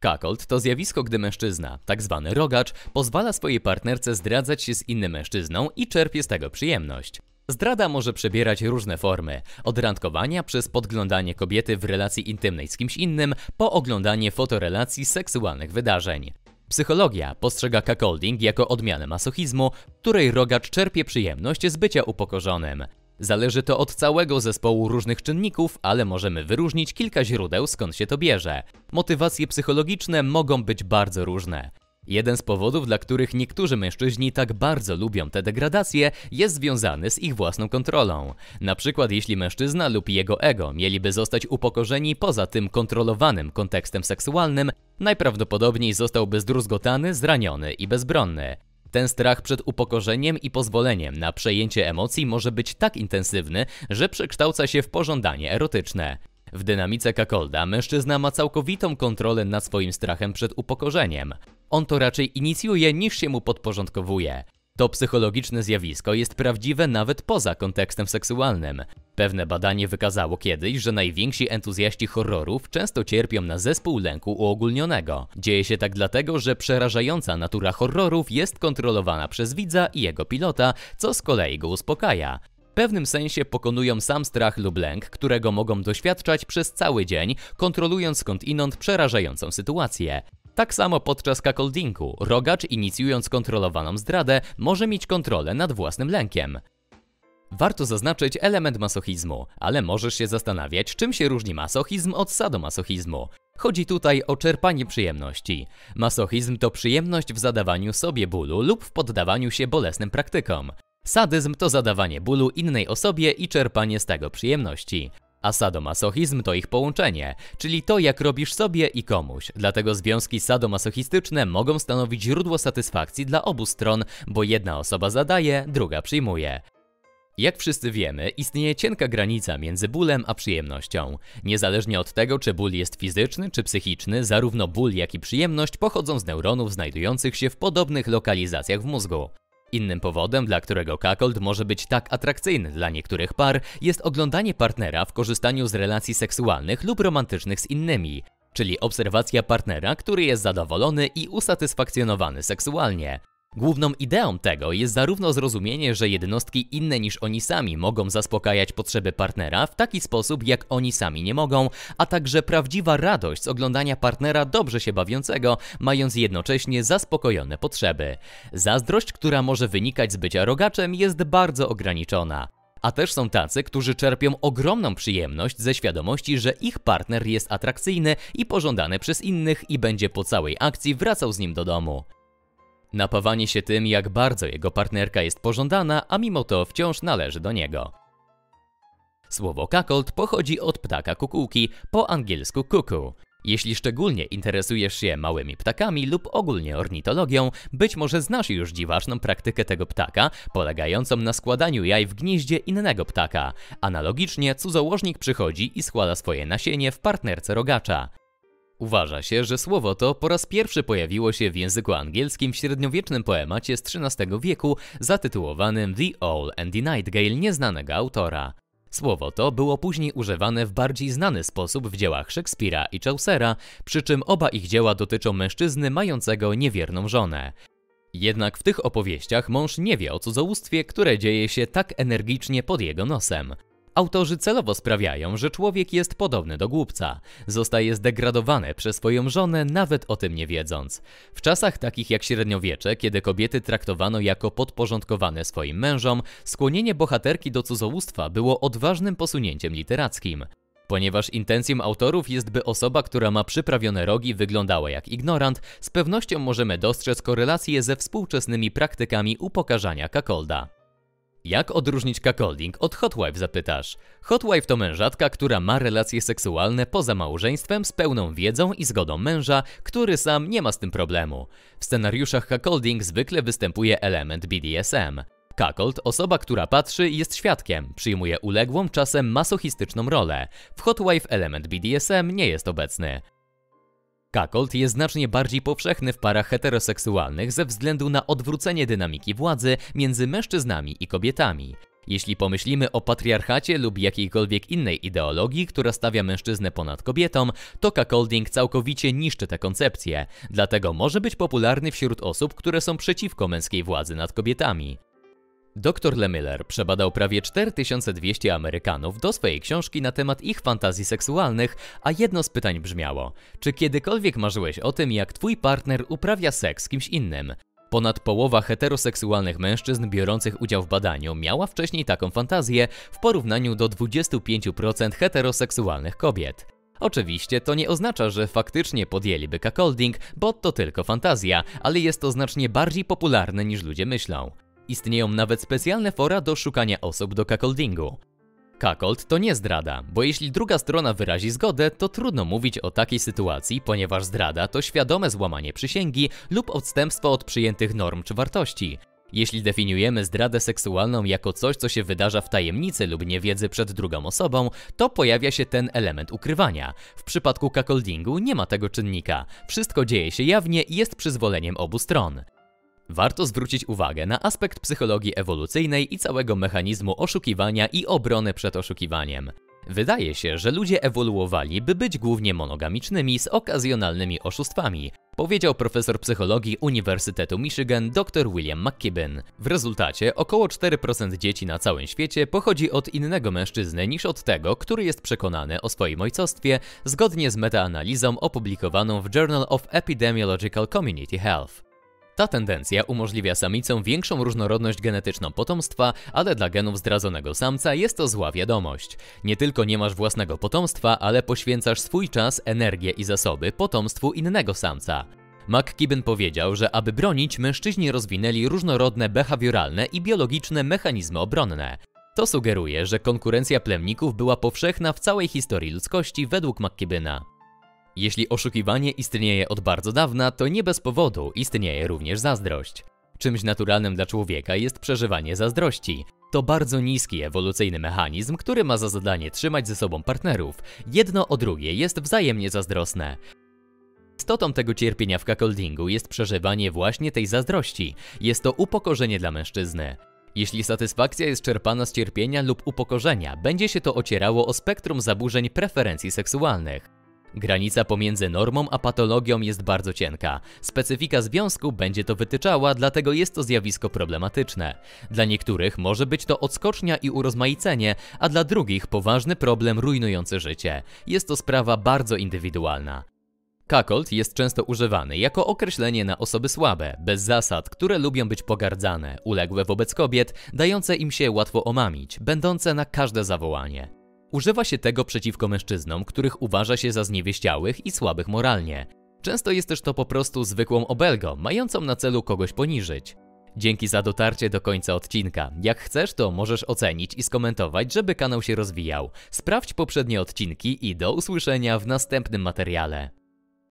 Kakold to zjawisko, gdy mężczyzna, tak zwany rogacz, pozwala swojej partnerce zdradzać się z innym mężczyzną i czerpie z tego przyjemność. Zdrada może przebierać różne formy, od randkowania przez podglądanie kobiety w relacji intymnej z kimś innym, po oglądanie fotorelacji seksualnych wydarzeń. Psychologia postrzega cuckolding jako odmianę masochizmu, w której rogacz czerpie przyjemność z bycia upokorzonym. Zależy to od całego zespołu różnych czynników, ale możemy wyróżnić kilka źródeł, skąd się to bierze. Motywacje psychologiczne mogą być bardzo różne. Jeden z powodów, dla których niektórzy mężczyźni tak bardzo lubią te degradacje, jest związany z ich własną kontrolą. Na przykład, jeśli mężczyzna lub jego ego mieliby zostać upokorzeni poza tym kontrolowanym kontekstem seksualnym, najprawdopodobniej zostałby zdruzgotany, zraniony i bezbronny. Ten strach przed upokorzeniem i pozwoleniem na przejęcie emocji może być tak intensywny, że przekształca się w pożądanie erotyczne. W dynamice Kakolda mężczyzna ma całkowitą kontrolę nad swoim strachem przed upokorzeniem. On to raczej inicjuje niż się mu podporządkowuje. To psychologiczne zjawisko jest prawdziwe nawet poza kontekstem seksualnym. Pewne badanie wykazało kiedyś, że najwięksi entuzjaści horrorów często cierpią na zespół lęku uogólnionego. Dzieje się tak dlatego, że przerażająca natura horrorów jest kontrolowana przez widza i jego pilota, co z kolei go uspokaja. W pewnym sensie pokonują sam strach lub lęk, którego mogą doświadczać przez cały dzień, kontrolując skądinąd przerażającą sytuację. Tak samo podczas cuckoldingu rogacz inicjując kontrolowaną zdradę może mieć kontrolę nad własnym lękiem. Warto zaznaczyć element masochizmu, ale możesz się zastanawiać, czym się różni masochizm od sadomasochizmu. Chodzi tutaj o czerpanie przyjemności. Masochizm to przyjemność w zadawaniu sobie bólu lub w poddawaniu się bolesnym praktykom. Sadyzm to zadawanie bólu innej osobie i czerpanie z tego przyjemności. A sadomasochizm to ich połączenie, czyli to jak robisz sobie i komuś. Dlatego związki sadomasochistyczne mogą stanowić źródło satysfakcji dla obu stron, bo jedna osoba zadaje, druga przyjmuje. Jak wszyscy wiemy, istnieje cienka granica między bólem a przyjemnością. Niezależnie od tego, czy ból jest fizyczny czy psychiczny, zarówno ból jak i przyjemność pochodzą z neuronów znajdujących się w podobnych lokalizacjach w mózgu. Innym powodem, dla którego kakold może być tak atrakcyjny dla niektórych par, jest oglądanie partnera w korzystaniu z relacji seksualnych lub romantycznych z innymi, czyli obserwacja partnera, który jest zadowolony i usatysfakcjonowany seksualnie. Główną ideą tego jest zarówno zrozumienie, że jednostki inne niż oni sami mogą zaspokajać potrzeby partnera w taki sposób, jak oni sami nie mogą, a także prawdziwa radość z oglądania partnera dobrze się bawiącego, mając jednocześnie zaspokojone potrzeby. Zazdrość, która może wynikać z bycia rogaczem, jest bardzo ograniczona. A też są tacy, którzy czerpią ogromną przyjemność ze świadomości, że ich partner jest atrakcyjny i pożądany przez innych i będzie po całej akcji wracał z nim do domu. Napawanie się tym, jak bardzo jego partnerka jest pożądana, a mimo to wciąż należy do niego. Słowo cuckold pochodzi od ptaka kukułki, po angielsku cuckoo. Jeśli szczególnie interesujesz się małymi ptakami lub ogólnie ornitologią, być może znasz już dziwaczną praktykę tego ptaka, polegającą na składaniu jaj w gnieździe innego ptaka. Analogicznie cudzołożnik przychodzi i składa swoje nasienie w partnerce rogacza. Uważa się, że słowo to po raz pierwszy pojawiło się w języku angielskim w średniowiecznym poemacie z XIII wieku zatytułowanym The Owl and the Nightgale, nieznanego autora. Słowo to było później używane w bardziej znany sposób w dziełach Szekspira i Chaucera, przy czym oba ich dzieła dotyczą mężczyzny mającego niewierną żonę. Jednak w tych opowieściach mąż nie wie o cudzołóstwie, które dzieje się tak energicznie pod jego nosem. Autorzy celowo sprawiają, że człowiek jest podobny do głupca. Zostaje zdegradowany przez swoją żonę, nawet o tym nie wiedząc. W czasach takich jak średniowiecze, kiedy kobiety traktowano jako podporządkowane swoim mężom, skłonienie bohaterki do cudzołóstwa było odważnym posunięciem literackim. Ponieważ intencją autorów jest, by osoba, która ma przyprawione rogi, wyglądała jak ignorant, z pewnością możemy dostrzec korelację ze współczesnymi praktykami upokarzania Kakolda. Jak odróżnić cuckolding od hotwife zapytasz? Hotwife to mężatka, która ma relacje seksualne poza małżeństwem z pełną wiedzą i zgodą męża, który sam nie ma z tym problemu. W scenariuszach cuckolding zwykle występuje element BDSM. Cuckold, osoba, która patrzy, jest świadkiem, przyjmuje uległą, czasem masochistyczną rolę. W hotwife element BDSM nie jest obecny. Cuckold jest znacznie bardziej powszechny w parach heteroseksualnych ze względu na odwrócenie dynamiki władzy między mężczyznami i kobietami. Jeśli pomyślimy o patriarchacie lub jakiejkolwiek innej ideologii, która stawia mężczyznę ponad kobietą, to cuckolding całkowicie niszczy tę koncepcję, dlatego może być popularny wśród osób, które są przeciwko męskiej władzy nad kobietami. Dr Lemiller przebadał prawie 4200 Amerykanów do swojej książki na temat ich fantazji seksualnych, a jedno z pytań brzmiało: czy kiedykolwiek marzyłeś o tym, jak twój partner uprawia seks z kimś innym? Ponad połowa heteroseksualnych mężczyzn biorących udział w badaniu miała wcześniej taką fantazję w porównaniu do 25% heteroseksualnych kobiet. Oczywiście to nie oznacza, że faktycznie podjęliby cuckolding, bo to tylko fantazja, ale jest to znacznie bardziej popularne niż ludzie myślą. Istnieją nawet specjalne fora do szukania osób do cuckoldingu. Cuckold to nie zdrada, bo jeśli druga strona wyrazi zgodę, to trudno mówić o takiej sytuacji, ponieważ zdrada to świadome złamanie przysięgi lub odstępstwo od przyjętych norm czy wartości. Jeśli definiujemy zdradę seksualną jako coś, co się wydarza w tajemnicy lub niewiedzy przed drugą osobą, to pojawia się ten element ukrywania. W przypadku cuckoldingu nie ma tego czynnika. Wszystko dzieje się jawnie i jest przyzwoleniem obu stron. Warto zwrócić uwagę na aspekt psychologii ewolucyjnej i całego mechanizmu oszukiwania i obrony przed oszukiwaniem. Wydaje się, że ludzie ewoluowali, by być głównie monogamicznymi z okazjonalnymi oszustwami, powiedział profesor psychologii Uniwersytetu Michigan dr William McKibben. W rezultacie około 4% dzieci na całym świecie pochodzi od innego mężczyzny niż od tego, który jest przekonany o swoim ojcostwie, zgodnie z metaanalizą opublikowaną w Journal of Epidemiological Community Health. Ta tendencja umożliwia samicom większą różnorodność genetyczną potomstwa, ale dla genów zdradzonego samca jest to zła wiadomość. Nie tylko nie masz własnego potomstwa, ale poświęcasz swój czas, energię i zasoby potomstwu innego samca. McKibben powiedział, że aby bronić, mężczyźni rozwinęli różnorodne behawioralne i biologiczne mechanizmy obronne. To sugeruje, że konkurencja plemników była powszechna w całej historii ludzkości według McKibbena. Jeśli oszukiwanie istnieje od bardzo dawna, to nie bez powodu istnieje również zazdrość. Czymś naturalnym dla człowieka jest przeżywanie zazdrości. To bardzo niski ewolucyjny mechanizm, który ma za zadanie trzymać ze sobą partnerów. Jedno o drugie jest wzajemnie zazdrosne. Istotą tego cierpienia w cuckoldingu jest przeżywanie właśnie tej zazdrości. Jest to upokorzenie dla mężczyzny. Jeśli satysfakcja jest czerpana z cierpienia lub upokorzenia, będzie się to ocierało o spektrum zaburzeń preferencji seksualnych. Granica pomiędzy normą a patologią jest bardzo cienka. Specyfika związku będzie to wytyczała, dlatego jest to zjawisko problematyczne. Dla niektórych może być to odskocznia i urozmaicenie, a dla drugich poważny problem rujnujący życie. Jest to sprawa bardzo indywidualna. Kakolt jest często używany jako określenie na osoby słabe, bez zasad, które lubią być pogardzane, uległe wobec kobiet, dające im się łatwo omamić, będące na każde zawołanie. Używa się tego przeciwko mężczyznom, których uważa się za zniewieściałych i słabych moralnie. Często jest też to po prostu zwykłą obelgą, mającą na celu kogoś poniżyć. Dzięki za dotarcie do końca odcinka. Jak chcesz, to możesz ocenić i skomentować, żeby kanał się rozwijał. Sprawdź poprzednie odcinki i do usłyszenia w następnym materiale.